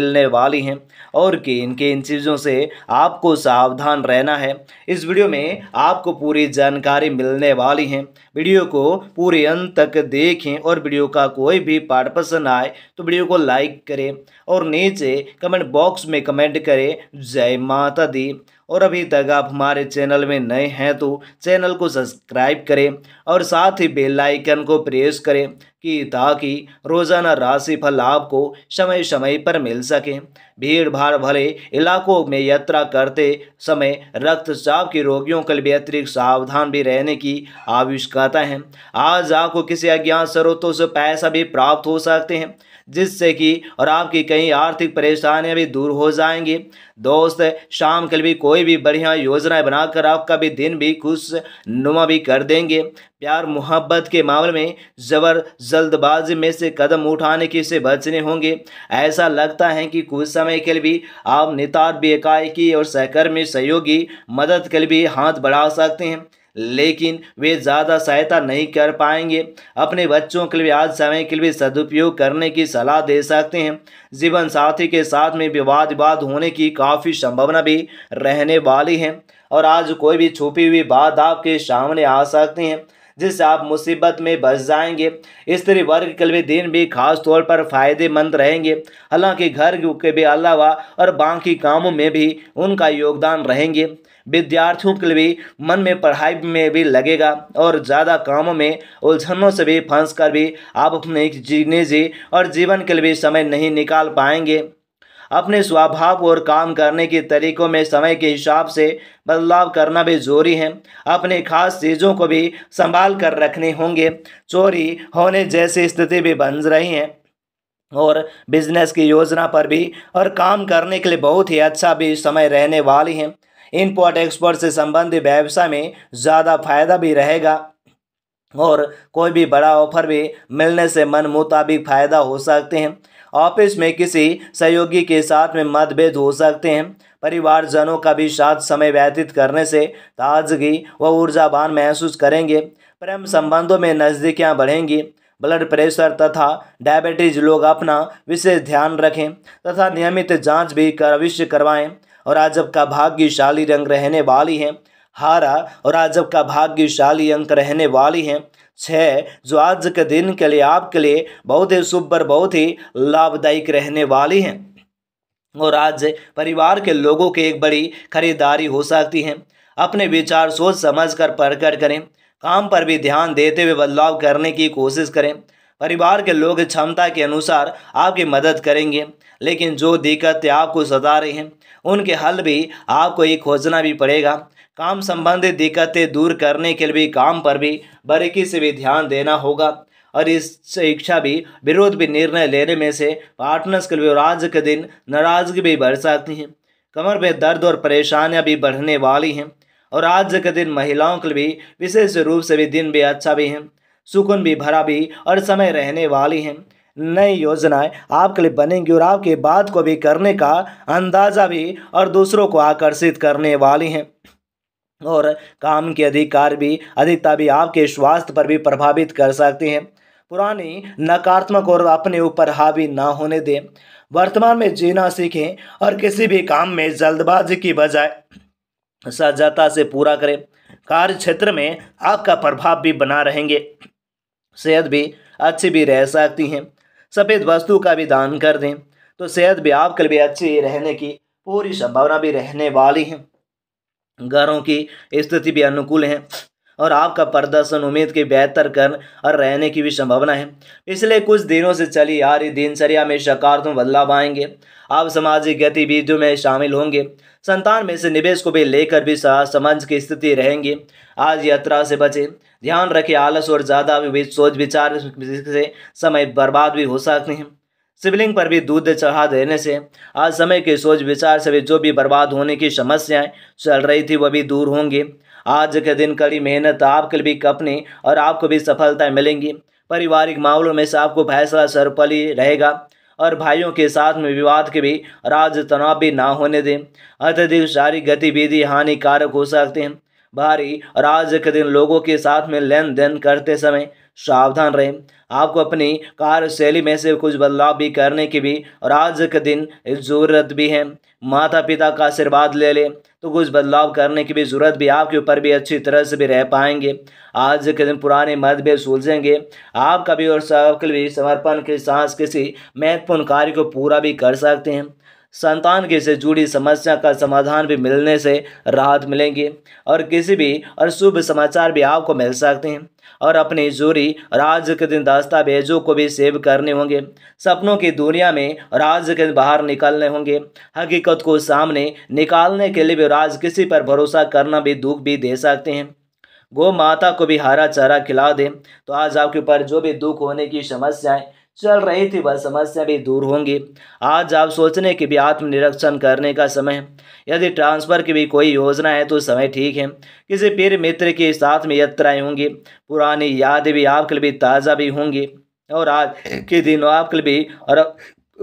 मिलने वाली हैं और कि इनके इन चीज़ों से आपको सावधान रहना है इस वीडियो में आपको पूरी जानकारी मिलने वाली है वीडियो को पूरे अंत तक देखें और वीडियो का कोई भी पार्ट पसंद आए तो वीडियो को लाइक करें और नीचे कमेंट बॉक्स में कमेंट करें जय माता दी और अभी तक आप हमारे चैनल में नए हैं तो चैनल को सब्सक्राइब करें और साथ ही बेल आइकन को प्रेस करें कि ताकि रोज़ाना राशि फल आपको समय समय पर मिल सके भीड़ भाड़ भरे इलाकों में यात्रा करते समय रक्तचाप के रोगियों के लिए अतिरिक्त सावधान भी रहने की आवश्यकता है आज आपको किसी अज्ञात स्रोतों से पैसा भी प्राप्त हो सकते हैं जिससे कि और आपकी कई आर्थिक परेशानियां भी दूर हो जाएंगी दोस्त शाम के भी कोई भी बढ़िया योजनाएं बनाकर आपका भी दिन भी खुश नुमा भी कर देंगे प्यार मोहब्बत के मामले में जबर जल्दबाजी में से कदम उठाने की से बचने होंगे ऐसा लगता है कि कुछ समय के लिए भी आप नितार भी एकाएकी और सहकर्मी सहयोगी मदद के लिए भी हाथ बढ़ा सकते हैं लेकिन वे ज़्यादा सहायता नहीं कर पाएंगे अपने बच्चों के लिए आज समय के लिए सदुपयोग करने की सलाह दे सकते हैं जीवन साथी के साथ में विवाद विवाद होने की काफ़ी संभावना भी रहने वाली है और आज कोई भी छुपी हुई बात आपके सामने आ सकती है जिससे आप मुसीबत में बच जाएंगे स्त्री वर्ग के लिए दिन भी खास तौर पर फायदेमंद रहेंगे हालांकि घर के भी अलावा और बाकी कामों में भी उनका योगदान रहेंगे विद्यार्थियों के लिए मन में पढ़ाई में भी लगेगा और ज़्यादा कामों में उलझनों से भी फंस कर भी आप अपने जीने जी और जीवन के लिए समय नहीं निकाल पाएंगे अपने स्वभाव और काम करने के तरीकों में समय के हिसाब से बदलाव करना भी जरूरी है अपने खास चीज़ों को भी संभाल कर रखने होंगे चोरी होने जैसी स्थिति भी बन रही है और बिजनेस की योजना पर भी और काम करने के लिए बहुत ही अच्छा भी समय रहने वाली है इंपोर्ट एक्सपोर्ट से संबंधित व्यवसाय में ज़्यादा फायदा भी रहेगा और कोई भी बड़ा ऑफर भी मिलने से मन मुताबिक फ़ायदा हो सकते हैं ऑफिस में किसी सहयोगी के साथ में मतभेद हो सकते हैं परिवारजनों का भी साथ समय व्यतीत करने से ताजगी व ऊर्जावान महसूस करेंगे प्रेम संबंधों में नज़दीकियाँ बढ़ेंगी ब्लड प्रेशर तथा डायबिटीज लोग अपना विशेष ध्यान रखें तथा नियमित जांच भी कर अवश्य करवाएँ और आज आपका भाग्यशाली रंग रहने वाली है हारा और आज आपका भाग्यशाली अंक रहने वाली है छः जो आज के दिन के लिए आपके लिए बहुत ही शुभ और बहुत ही लाभदायक रहने वाली है और आज परिवार के लोगों की एक बड़ी खरीदारी हो सकती है अपने विचार सोच समझ कर प्रकट करें काम पर भी ध्यान देते हुए बदलाव करने की कोशिश करें परिवार के लोग क्षमता के अनुसार आपकी मदद करेंगे लेकिन जो दिक्कतें आपको सता रही हैं उनके हल भी आपको ही खोजना भी पड़ेगा काम संबंधित दिक्कतें दूर करने के लिए भी काम पर भी बारीकी से भी ध्यान देना होगा और इस इच्छा भी विरोध भी निर्णय लेने में से पार्टनर्स के लिए आज के दिन नाराजगी भी बढ़ सकती है कमर में दर्द और परेशानियां भी बढ़ने वाली हैं और आज के दिन महिलाओं के लिए विशेष रूप से भी दिन भी अच्छा भी है सुकून भी भरा भी और समय रहने वाली हैं नई योजनाएं आपके लिए बनेंगी और आपके बात को भी करने का अंदाज़ा भी और दूसरों को आकर्षित करने वाली हैं और काम के अधिकार भी अधिकता भी आपके स्वास्थ्य पर भी प्रभावित कर सकती हैं पुरानी नकारात्मक और अपने ऊपर हावी ना होने दें वर्तमान में जीना सीखें और किसी भी काम में जल्दबाजी की बजाय सजगता से पूरा करें कार्य क्षेत्र में आपका प्रभाव भी बना रहेंगे सेहत भी अच्छी भी रह सकती हैं सफ़ेद वस्तु का भी दान कर दें तो सेहत भी आपके लिए अच्छी रहने की पूरी संभावना भी रहने वाली है घरों की स्थिति भी अनुकूल है और आपका प्रदर्शन उम्मीद के बेहतर कर और रहने की भी संभावना है पिछले कुछ दिनों से चली आ रही दिनचर्या में सकारात्मक बदलाव आएंगे आप सामाजिक गतिविधियों में शामिल होंगे संतान में से निवेश को भी लेकर भी समझ की स्थिति रहेंगे आज यात्रा से बचें ध्यान रखें आलस और ज़्यादा भी सोच विचार से समय बर्बाद भी हो सकते हैं शिवलिंग पर भी दूध चढ़ा देने से आज समय के सोच विचार से भी जो भी बर्बाद होने की समस्याएं चल रही थी वह भी दूर होंगी आज के दिन कड़ी मेहनत आपके लिए भी कपने और आपको भी सफलताएं मिलेंगी पारिवारिक मामलों में से आपको फैसला सर्वपली रहेगा और भाइयों के साथ में विवाद के भी राज तनाव भी ना होने दें अत्यधिक सारी गतिविधि हानिकारक हो सकते हैं भारी राज्य के दिन लोगों के साथ में लेन देन करते समय सावधान रहें आपको अपनी कार्यशैली में से कुछ बदलाव भी करने की भी आज के दिन ज़रूरत भी है माता पिता का आशीर्वाद ले लें तो कुछ बदलाव करने की भी ज़रूरत भी आपके ऊपर भी अच्छी तरह से भी रह पाएंगे आज के दिन पुराने मतभेद सुलझेंगे आपका भी और सबके भी समर्पण के साथ किसी महत्वपूर्ण कार्य को पूरा भी कर सकते हैं संतान के से जुड़ी समस्या का समाधान भी मिलने से राहत मिलेंगी और किसी भी और शुभ समाचार भी आपको मिल सकते हैं और अपनी जोड़ी राज के दिन दस्तावेजों को भी सेव करने होंगे सपनों की दुनिया में राज के दिन बाहर निकलने होंगे हकीकत को सामने निकालने के लिए भी राज किसी पर भरोसा करना भी दुख भी दे सकते हैं गो माता को भी हरा चारा खिला दें तो आज आपके ऊपर जो भी दुख होने की समस्याएं चल रही थी वह समस्या भी दूर होंगी आज आप सोचने की भी आत्मनिरीक्षण करने का समय है यदि ट्रांसफ़र की भी कोई योजना है तो समय ठीक है किसी पीर मित्र के साथ में यात्राएं होंगी पुरानी यादें भी आपके लिए भी ताज़ा भी होंगी और आज के दिन आपके लिए भी और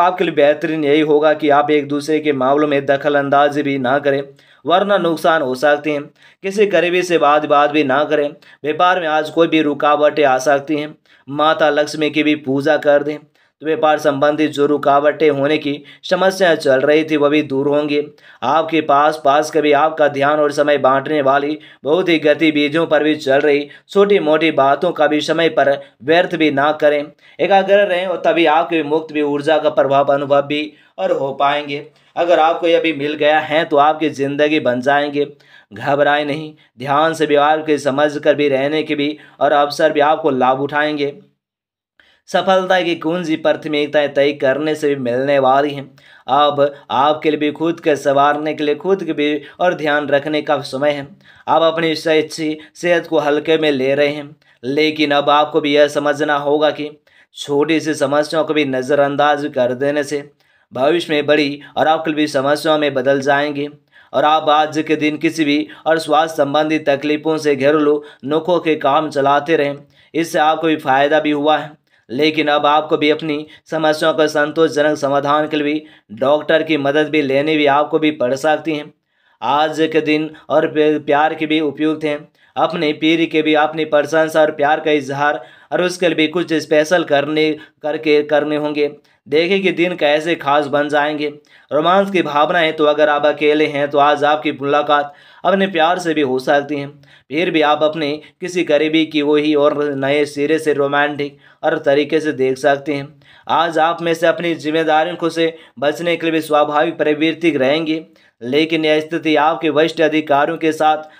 आपके लिए बेहतरीन यही होगा कि आप एक दूसरे के मामलों में दखल अंदाजी भी ना करें वरना नुकसान हो सकती हैं किसी करीबी से बात बात भी ना करें व्यापार में आज कोई भी रुकावटें आ सकती हैं माता लक्ष्मी की भी पूजा कर दें तो व्यापार संबंधी जो रुकावटें होने की समस्याएं चल रही थी वह भी दूर होंगी आपके पास पास कभी आपका ध्यान और समय बांटने वाली बहुत ही गतिविधियों पर भी चल रही छोटी मोटी बातों का भी समय पर व्यर्थ भी ना करें एकाग्र रहें और तभी आपके मुक्त भी ऊर्जा का प्रभाव अनुभव भी और हो पाएंगे अगर आपको ये अभी मिल गया है तो आपकी ज़िंदगी बन जाएंगे घबराएं नहीं ध्यान से व्यवहार के समझ कर भी रहने के भी और अवसर भी आपको लाभ उठाएंगे सफलता की कुंजी प्राथमिकताएँ तय करने से भी मिलने वाली हैं अब आपके लिए भी खुद के संवारने के लिए खुद के भी और ध्यान रखने का समय है आप अपनी अच्छी सेहत को हल्के में ले रहे हैं लेकिन अब आपको भी यह समझना होगा कि छोटी सी समस्याओं को भी नज़रअंदाज कर देने से भविष्य में बड़ी और अवकल भी समस्याओं में बदल जाएंगे और आप आज के दिन किसी भी और स्वास्थ्य संबंधी तकलीफों से घरेलू नुखों के काम चलाते रहें इससे आपको भी फायदा भी हुआ है लेकिन अब आपको भी अपनी समस्याओं का संतोषजनक समाधान के लिए डॉक्टर की मदद भी लेनी भी आपको भी पड़ सकती हैं आज के दिन और प्यार के भी उपयुक्त हैं अपने पीर के भी अपनी प्रशंसा और प्यार का इजहार और उसके लिए भी कुछ स्पेशल करने करके करने होंगे देखें कि दिन कैसे खास बन जाएंगे रोमांस की भावना है तो अगर आप अकेले हैं तो आज आपकी मुलाकात अपने प्यार से भी हो सकती है फिर भी आप अपने किसी करीबी की वो ही और नए सिरे से रोमांटिक और तरीके से देख सकते हैं आज आप में से अपनी जिम्मेदारियों को से बचने के लिए भी स्वाभाविक प्रवृत्ति रहेंगी लेकिन यह स्थिति आपके वरिष्ठ अधिकारियों के साथ